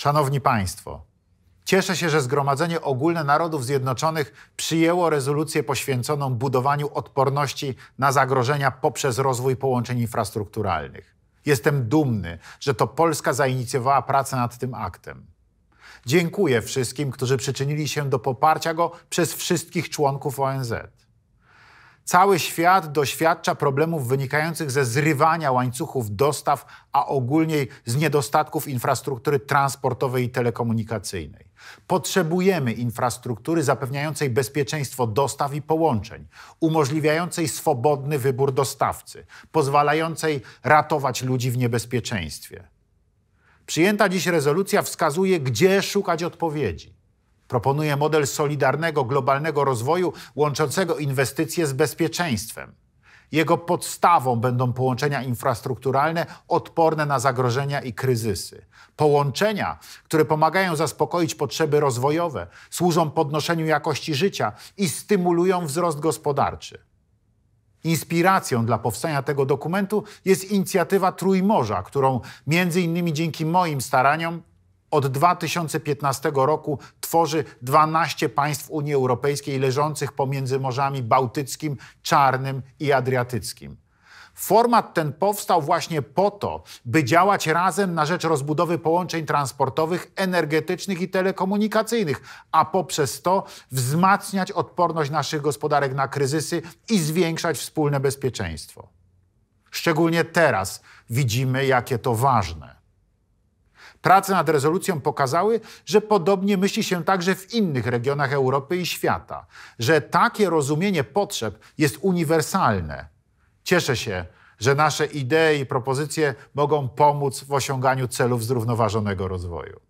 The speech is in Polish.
Szanowni Państwo, cieszę się, że Zgromadzenie Ogólne Narodów Zjednoczonych przyjęło rezolucję poświęconą budowaniu odporności na zagrożenia poprzez rozwój połączeń infrastrukturalnych. Jestem dumny, że to Polska zainicjowała pracę nad tym aktem. Dziękuję wszystkim, którzy przyczynili się do poparcia go przez wszystkich członków ONZ. Cały świat doświadcza problemów wynikających ze zrywania łańcuchów dostaw, a ogólnie z niedostatków infrastruktury transportowej i telekomunikacyjnej. Potrzebujemy infrastruktury zapewniającej bezpieczeństwo dostaw i połączeń, umożliwiającej swobodny wybór dostawcy, pozwalającej ratować ludzi w niebezpieczeństwie. Przyjęta dziś rezolucja wskazuje, gdzie szukać odpowiedzi. Proponuje model solidarnego, globalnego rozwoju łączącego inwestycje z bezpieczeństwem. Jego podstawą będą połączenia infrastrukturalne odporne na zagrożenia i kryzysy. Połączenia, które pomagają zaspokoić potrzeby rozwojowe, służą podnoszeniu jakości życia i stymulują wzrost gospodarczy. Inspiracją dla powstania tego dokumentu jest inicjatywa Trójmorza, którą między innymi dzięki moim staraniom od 2015 roku tworzy 12 państw Unii Europejskiej leżących pomiędzy Morzami Bałtyckim, Czarnym i Adriatyckim. Format ten powstał właśnie po to, by działać razem na rzecz rozbudowy połączeń transportowych, energetycznych i telekomunikacyjnych, a poprzez to wzmacniać odporność naszych gospodarek na kryzysy i zwiększać wspólne bezpieczeństwo. Szczególnie teraz widzimy, jakie to ważne. Prace nad rezolucją pokazały, że podobnie myśli się także w innych regionach Europy i świata, że takie rozumienie potrzeb jest uniwersalne. Cieszę się, że nasze idee i propozycje mogą pomóc w osiąganiu celów zrównoważonego rozwoju.